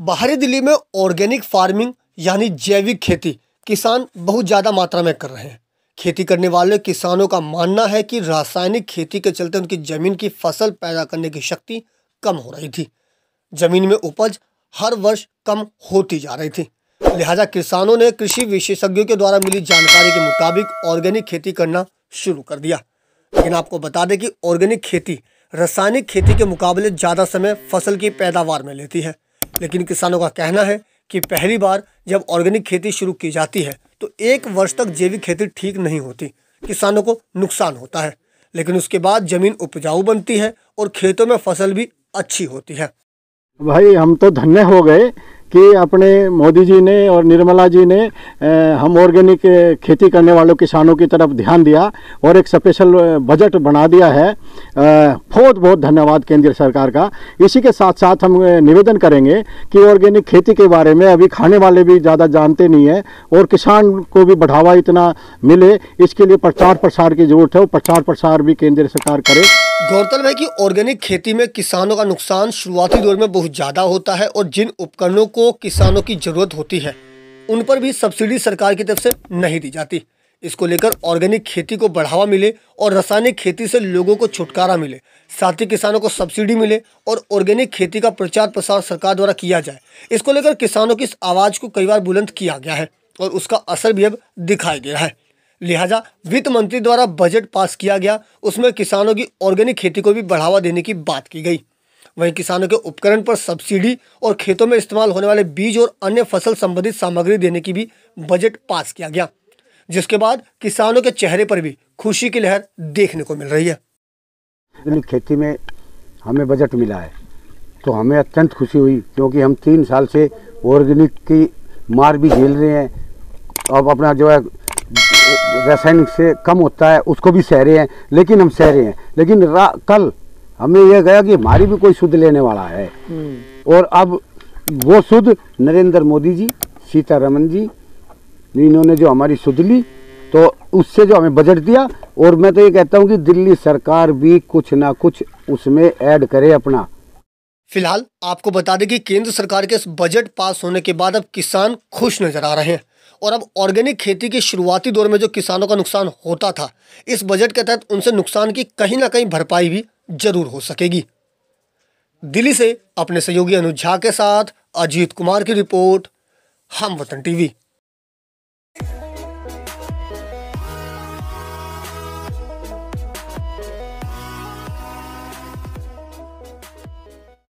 बाहरी दिल्ली में organic farming यानी जैविक खेती किसान बहुत ज़्यादा मात्रा में कर रहे हैं खेती करने वाले किसानों का मानना है कि रासायनिक खेती के चलते उनकी ज़मीन की फसल पैदा करने की शक्ति कम हो रही थी ज़मीन में उपज हर वर्ष कम होती जा रही थी लिहाजा किसानों ने कृषि विशेषज्ञों के द्वारा मिली जानकारी के मुताबिक ऑर्गेनिक खेती करना शुरू कर दिया लेकिन आपको बता दें कि ऑर्गेनिक खेती रासायनिक खेती के मुकाबले ज़्यादा समय फसल की पैदावार में लेती है लेकिन किसानों का कहना है कि पहली बार जब ऑर्गेनिक खेती शुरू की जाती है तो एक वर्ष तक जैविक खेती ठीक नहीं होती किसानों को नुकसान होता है लेकिन उसके बाद जमीन उपजाऊ बनती है और खेतों में फसल भी अच्छी होती है भाई हम तो धन्य हो गए कि अपने मोदी जी ने और निर्मला जी ने हम ऑर्गेनिक खेती करने वालों किसानों की तरफ ध्यान दिया और एक स्पेशल बजट बना दिया है बहुत बहुत धन्यवाद केंद्र सरकार का इसी के साथ साथ हम निवेदन करेंगे कि ऑर्गेनिक खेती के बारे में अभी खाने वाले भी ज़्यादा जानते नहीं हैं और किसान को भी बढ़ावा इतना मिले इसके लिए प्रचार प्रसार की जरूरत है और प्रचार प्रसार भी केंद्र सरकार करे गौरतलब है कि ऑर्गेनिक खेती में किसानों का नुकसान शुरुआती दौर में बहुत ज़्यादा होता है और जिन उपकरणों को किसानों की ज़रूरत होती है उन पर भी सब्सिडी सरकार की तरफ से नहीं दी जाती इसको लेकर ऑर्गेनिक खेती को बढ़ावा मिले और रासायनिक खेती से लोगों को छुटकारा मिले साथ ही किसानों को सब्सिडी मिले और ऑर्गेनिक खेती का प्रचार प्रसार सरकार द्वारा किया जाए इसको लेकर किसानों की इस आवाज़ को कई बार बुलंद किया गया है और उसका असर भी अब दिखाई दे रहा है लिहाजा वित्त मंत्री द्वारा बजट पास किया गया उसमें किसानों की ऑर्गेनिक खेती को भी बढ़ावा देने की बात की गई वहीं किसानों के उपकरण पर सब्सिडी और खेतों में इस्तेमाल होने वाले बीज और अन्य फसल संबंधित सामग्री देने की भी बजट पास किया गया जिसके बाद किसानों के चेहरे पर भी खुशी की लहर देखने को मिल रही है आधुनिक खेती में हमें बजट मिला है तो हमें अत्यंत खुशी हुई क्योंकि हम तीन साल से ऑर्गेनिक की मार भी झेल रहे हैं अब अपना जो है रासायनिक से कम होता है उसको भी सह रहे हैं लेकिन हम सह रहे हैं लेकिन कल हमें यह गया कि हमारी भी कोई शुद्ध लेने वाला है हम्म। और अब वो शुद्ध नरेंद्र मोदी जी सीतारमन जी इन्होंने जो हमारी शुद्ध ली तो उससे जो हमें बजट दिया और मैं तो ये कहता हूँ कि दिल्ली सरकार भी कुछ ना कुछ उसमें ऐड करे अपना फिलहाल आपको बता दें कि केंद्र सरकार के इस बजट पास होने के बाद अब किसान खुश नजर आ रहे हैं और अब ऑर्गेनिक खेती के शुरुआती दौर में जो किसानों का नुकसान होता था इस बजट के तहत उनसे नुकसान की कहीं ना कहीं भरपाई भी जरूर हो सकेगी दिल्ली से अपने सहयोगी अनुज झा के साथ अजीत कुमार की रिपोर्ट हम वतन टीवी